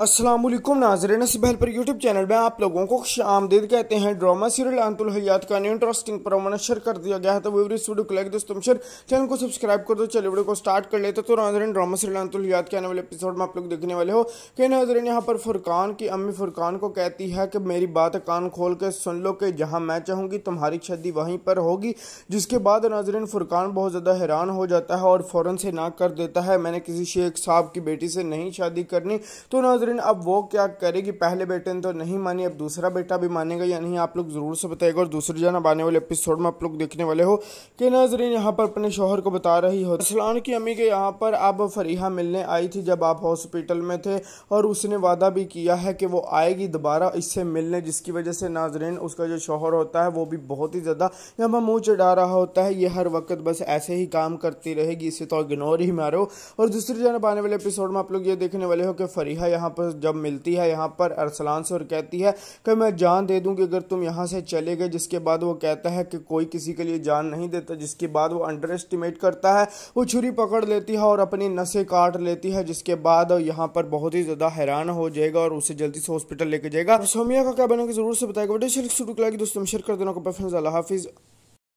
असलम नाजरन सिबहल पर YouTube channel में आप लोगों को खुश आमदीद कहते हैं ड्रामा सीरियल अंतुल हयात का न्यू इंटरेस्टिंग प्रोमो शेयर कर दिया गया है तो वीडियो इस वीडियो को लाइक दोस्तों शेयर चैनल को सब्सक्राइब कर दो चलिए वीडियो को स्टार्ट कर लेते तो नाजरन ड्रामा सीरियल अंतुल हयात के आने वाले एपिसोड में आप लोग देखने वाले हो कि नाजरन यहाँ पर फुरकान की अम्मी फुरकान को कहती है कि मेरी बात कान खोल के सुन लो कि जहाँ मैं चाहूँगी तुम्हारी शादी वहीं पर होगी जिसके बाद नाजरन फुरकान बहुत ज़्यादा हैरान हो जाता है और फ़ौरन से ना कर देता है मैंने किसी शेख साहब की बेटी से नहीं शादी करनी तो नाजरन कैथरीन अब वो क्या करेगी पहले बेटे ने तो नहीं मानी अब दूसरा बेटा भी मानेगा या नहीं आप लोग ज़रूर से बताएगा और दूसरी जानब आने वाले एपिसोड में आप लोग देखने वाले हो कि नाजरीन यहाँ पर अपने शोहर को बता रही हो असलान की अम्मी के यहाँ पर अब फरीहा मिलने आई थी जब आप हॉस्पिटल में थे और उसने वादा भी किया है कि वो आएगी दोबारा इससे मिलने जिसकी वजह से नाजरीन उसका जो शोहर होता है वो भी बहुत ही ज़्यादा यहाँ पर मुँह चढ़ा रहा होता है ये हर वक्त बस ऐसे ही काम करती रहेगी इसे तो इग्नोर ही मारो और दूसरी जानब आने वाले एपिसोड में आप लोग ये देखने वाले हो कि फरीहा यहाँ वापस जब मिलती है यहाँ पर अरसलान से और कहती है कि मैं जान दे दूँ कि अगर तुम यहाँ से चले गए जिसके बाद वो कहता है कि कोई किसी के लिए जान नहीं देता जिसके बाद वो अंडर एस्टिमेट करता है वो छुरी पकड़ लेती है और अपनी नसें काट लेती है जिसके बाद यहाँ पर बहुत ही ज़्यादा हैरान हो जाएगा और उसे जल्दी से हॉस्पिटल लेके जाएगा सोमिया का क्या बनेगा जरूर से बताएगा वीडियो शेयर दोस्तों शेयर कर देना हाफिज़